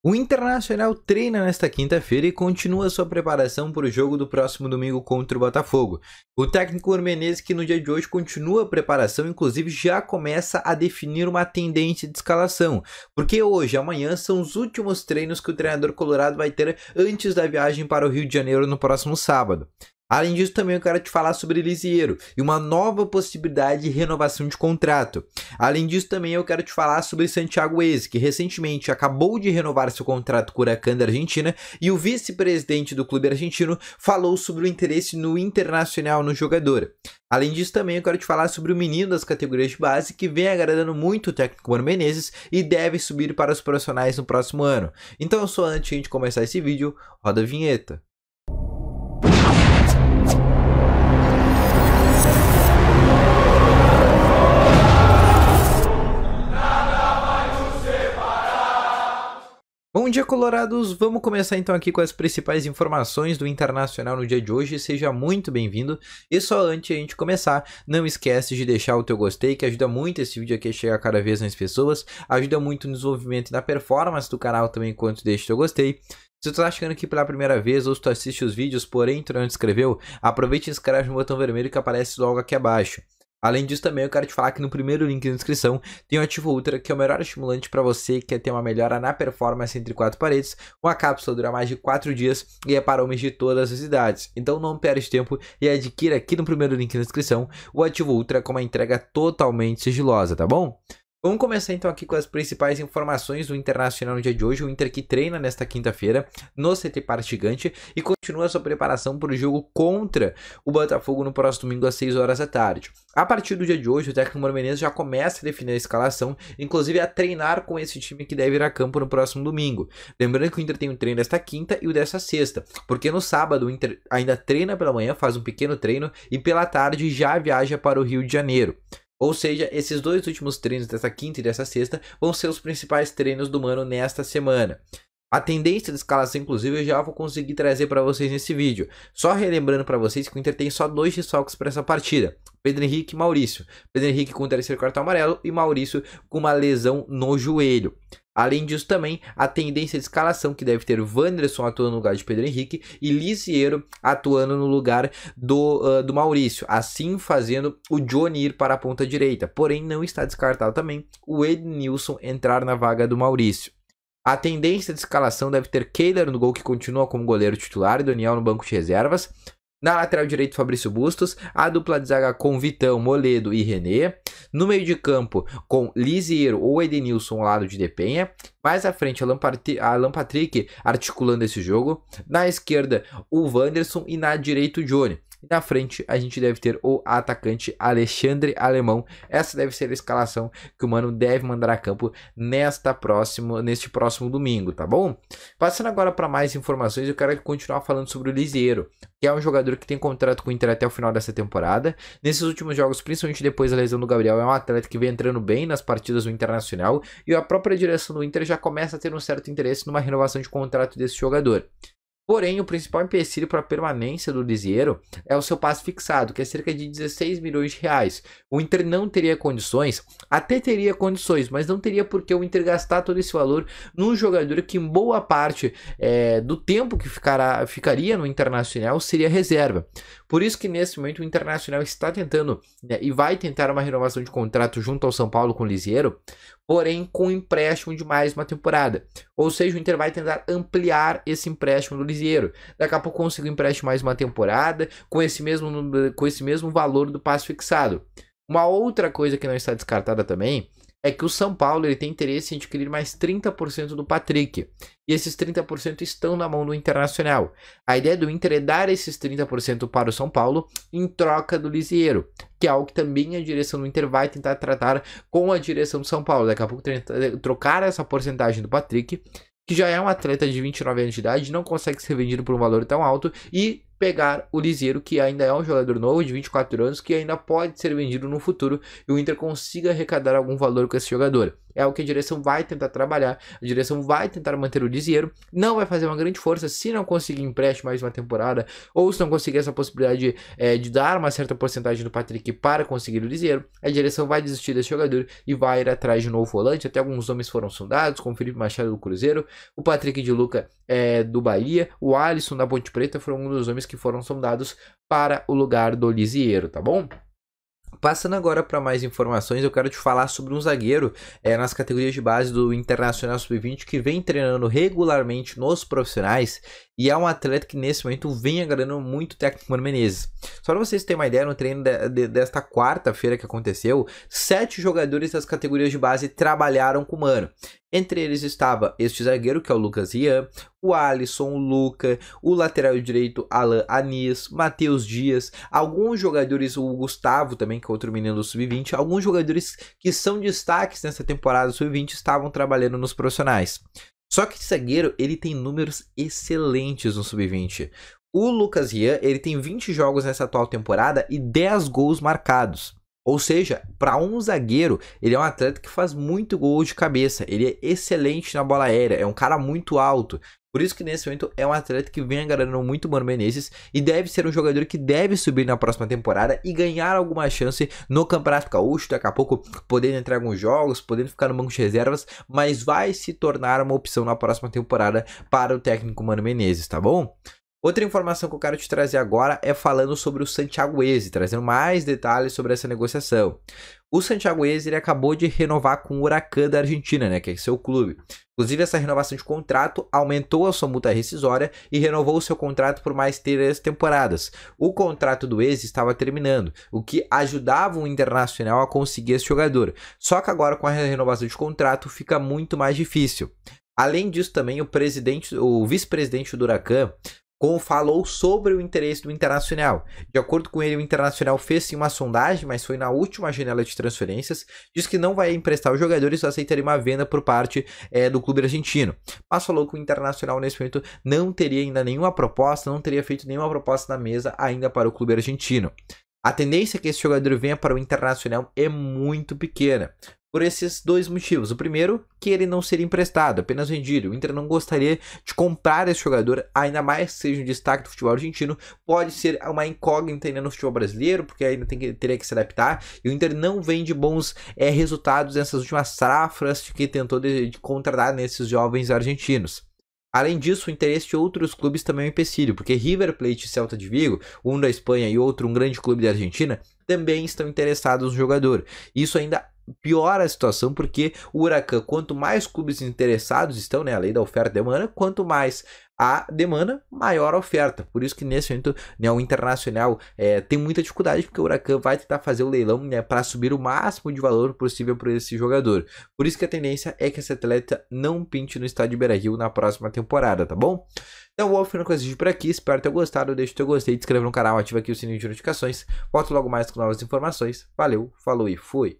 O Internacional treina nesta quinta-feira e continua sua preparação para o jogo do próximo domingo contra o Botafogo. O técnico Menezes, que no dia de hoje continua a preparação, inclusive já começa a definir uma tendência de escalação, porque hoje e amanhã são os últimos treinos que o treinador colorado vai ter antes da viagem para o Rio de Janeiro no próximo sábado. Além disso, também eu quero te falar sobre Lisieiro e uma nova possibilidade de renovação de contrato. Além disso, também eu quero te falar sobre Santiago Eze, que recentemente acabou de renovar seu contrato com o Huracan da Argentina e o vice-presidente do clube argentino falou sobre o interesse no internacional no jogador. Além disso, também eu quero te falar sobre o menino das categorias de base que vem agradando muito o técnico Mano Menezes e deve subir para os profissionais no próximo ano. Então, só antes de a gente começar esse vídeo, roda a vinheta. Bom dia, colorados! Vamos começar então aqui com as principais informações do Internacional no dia de hoje. Seja muito bem-vindo. E só antes de a gente começar, não esquece de deixar o teu gostei, que ajuda muito esse vídeo aqui a chegar cada vez mais pessoas. Ajuda muito no desenvolvimento e na performance do canal também, enquanto deixa o teu gostei. Se tu tá chegando aqui pela primeira vez ou se tu assiste os vídeos, porém tu não te inscreveu, aproveita e inscreve no botão vermelho que aparece logo aqui abaixo. Além disso, também eu quero te falar que no primeiro link na descrição tem o Ativo Ultra, que é o melhor estimulante para você que quer ter uma melhora na performance entre quatro paredes. Uma cápsula dura mais de 4 dias e é para homens de todas as idades. Então não perde tempo e adquira aqui no primeiro link na descrição o Ativo Ultra com uma entrega totalmente sigilosa, tá bom? Vamos começar então aqui com as principais informações do Internacional no dia de hoje. O Inter que treina nesta quinta-feira no CT Partigante e continua sua preparação para o jogo contra o Botafogo no próximo domingo às 6 horas da tarde. A partir do dia de hoje, o técnico Moro Menezes já começa a definir a escalação, inclusive a treinar com esse time que deve ir a campo no próximo domingo. Lembrando que o Inter tem um treino desta quinta e o desta sexta, porque no sábado o Inter ainda treina pela manhã, faz um pequeno treino e pela tarde já viaja para o Rio de Janeiro. Ou seja, esses dois últimos treinos dessa quinta e dessa sexta vão ser os principais treinos do Mano nesta semana. A tendência de escalação, inclusive, eu já vou conseguir trazer para vocês nesse vídeo. Só relembrando para vocês que o Inter tem só dois desfalques para essa partida. Pedro Henrique e Maurício. Pedro Henrique com o terceiro cartão amarelo e Maurício com uma lesão no joelho. Além disso, também a tendência de escalação que deve ter o Wanderson atuando no lugar de Pedro Henrique e Lisieiro atuando no lugar do, uh, do Maurício, assim fazendo o Johnny ir para a ponta direita. Porém, não está descartado também o Ednilson entrar na vaga do Maurício. A tendência de escalação deve ter Kehler no gol, que continua como goleiro titular, e Daniel no banco de reservas. Na lateral direito, Fabrício Bustos. A dupla de zaga com Vitão, Moledo e René. No meio de campo, com Lisiero ou Edenilson ao lado de Depenha. Mais à frente, Alan Patrick articulando esse jogo. Na esquerda, o Wanderson e na direita, o Johnny. E na frente a gente deve ter o atacante Alexandre Alemão. Essa deve ser a escalação que o Mano deve mandar a campo nesta próximo, neste próximo domingo, tá bom? Passando agora para mais informações, eu quero continuar falando sobre o Liseiro, que é um jogador que tem contrato com o Inter até o final dessa temporada. Nesses últimos jogos, principalmente depois da lesão do Gabriel, é um atleta que vem entrando bem nas partidas do Internacional e a própria direção do Inter já começa a ter um certo interesse numa renovação de contrato desse jogador. Porém, o principal empecilho para a permanência do Lisieiro é o seu passe fixado, que é cerca de 16 milhões de reais. O Inter não teria condições, até teria condições, mas não teria porque o Inter gastar todo esse valor num jogador que, em boa parte é, do tempo que ficará, ficaria no Internacional, seria reserva. Por isso que, nesse momento, o Internacional está tentando né, e vai tentar uma renovação de contrato junto ao São Paulo com o Lisieiro, porém com empréstimo de mais uma temporada. Ou seja, o Inter vai tentar ampliar esse empréstimo do Lisieiro Cruzeiro. Daqui a pouco consigo um empréstimo mais uma temporada com esse mesmo, com esse mesmo valor do passe fixado. Uma outra coisa que não está descartada também é que o São Paulo ele tem interesse em adquirir mais 30% do Patrick. E esses 30% estão na mão do Internacional. A ideia do Inter é dar esses 30% para o São Paulo em troca do Lisieiro, que é algo que também a direção do Inter vai tentar tratar com a direção do São Paulo. Daqui a pouco eh, trocar essa porcentagem do Patrick que já é um atleta de 29 anos de idade, não consegue ser vendido por um valor tão alto e pegar o Liseiro, que ainda é um jogador novo de 24 anos, que ainda pode ser vendido no futuro e o Inter consiga arrecadar algum valor com esse jogador é o que a direção vai tentar trabalhar. A direção vai tentar manter o Lisieiro, não vai fazer uma grande força se não conseguir empréstimo mais uma temporada, ou se não conseguir essa possibilidade de, é, de dar uma certa porcentagem do Patrick para conseguir o Lisieiro. A direção vai desistir desse jogador e vai ir atrás de um novo volante. Até alguns nomes foram sondados, como o Felipe Machado do Cruzeiro, o Patrick de Luca é, do Bahia, o Alisson da Ponte Preta foram um dos nomes que foram sondados para o lugar do Lisieiro, tá bom? Passando agora para mais informações, eu quero te falar sobre um zagueiro é, nas categorias de base do Internacional Sub-20 que vem treinando regularmente nos profissionais e é um atleta que nesse momento vem agradando muito o técnico Mano Menezes. Só para vocês terem uma ideia, no treino de, de, desta quarta-feira que aconteceu, sete jogadores das categorias de base trabalharam com o Mano. Entre eles estava este zagueiro, que é o Lucas Ian, o Alisson, o Luca, o lateral direito Alan Anis, Matheus Dias, alguns jogadores, o Gustavo também, que é outro menino do Sub-20, alguns jogadores que são destaques nessa temporada Sub-20 estavam trabalhando nos profissionais. Só que esse zagueiro, ele tem números excelentes no sub-20. O Lucas Ian, ele tem 20 jogos nessa atual temporada e 10 gols marcados. Ou seja, para um zagueiro, ele é um atleta que faz muito gol de cabeça, ele é excelente na bola aérea, é um cara muito alto. Por isso que nesse momento é um atleta que vem agarrando muito o Mano Menezes e deve ser um jogador que deve subir na próxima temporada e ganhar alguma chance no Campeonato Caúcho, daqui a pouco podendo entrar em alguns jogos, podendo ficar no banco de reservas, mas vai se tornar uma opção na próxima temporada para o técnico Mano Menezes, tá bom? Outra informação que eu quero te trazer agora é falando sobre o Santiago Eze, trazendo mais detalhes sobre essa negociação. O Santiago Enes ele acabou de renovar com o Huracan da Argentina, né, que é seu clube. Inclusive, essa renovação de contrato aumentou a sua multa rescisória e renovou o seu contrato por mais três temporadas. O contrato do ex estava terminando, o que ajudava o Internacional a conseguir esse jogador. Só que agora, com a renovação de contrato, fica muito mais difícil. Além disso, também o presidente, o vice-presidente do Huracan, com, falou sobre o interesse do Internacional. De acordo com ele, o Internacional fez sim uma sondagem, mas foi na última janela de transferências. Diz que não vai emprestar os jogadores, só aceitaria uma venda por parte é, do clube argentino. Mas falou que o Internacional, nesse momento, não teria ainda nenhuma proposta, não teria feito nenhuma proposta na mesa ainda para o clube argentino. A tendência é que esse jogador venha para o Internacional é muito pequena por esses dois motivos. O primeiro, que ele não seria emprestado, apenas vendido. O Inter não gostaria de comprar esse jogador, ainda mais que seja um destaque do futebol argentino. Pode ser uma incógnita ainda no futebol brasileiro, porque ainda tem que, teria que se adaptar. E o Inter não vende bons é, resultados nessas últimas safras que tentou de, de contratar nesses jovens argentinos. Além disso, o interesse de outros clubes também é um empecilho, porque River Plate e Celta de Vigo, um da Espanha e outro um grande clube da Argentina, também estão interessados no jogador. Isso ainda piora a situação, porque o Huracan, quanto mais clubes interessados estão, né? A lei da oferta e demanda, quanto mais a demanda, maior a oferta. Por isso que nesse momento né, o Internacional é, tem muita dificuldade, porque o Huracan vai tentar fazer o leilão né, para subir o máximo de valor possível para esse jogador. Por isso que a tendência é que esse atleta não pinte no estádio de Beira-Rio na próxima temporada, tá bom? Então vou ficando com esse vídeo por aqui, espero ter gostado, deixa o teu gostei, se inscreva no canal, ativa aqui o sininho de notificações, volto logo mais com novas informações, valeu, falou e fui!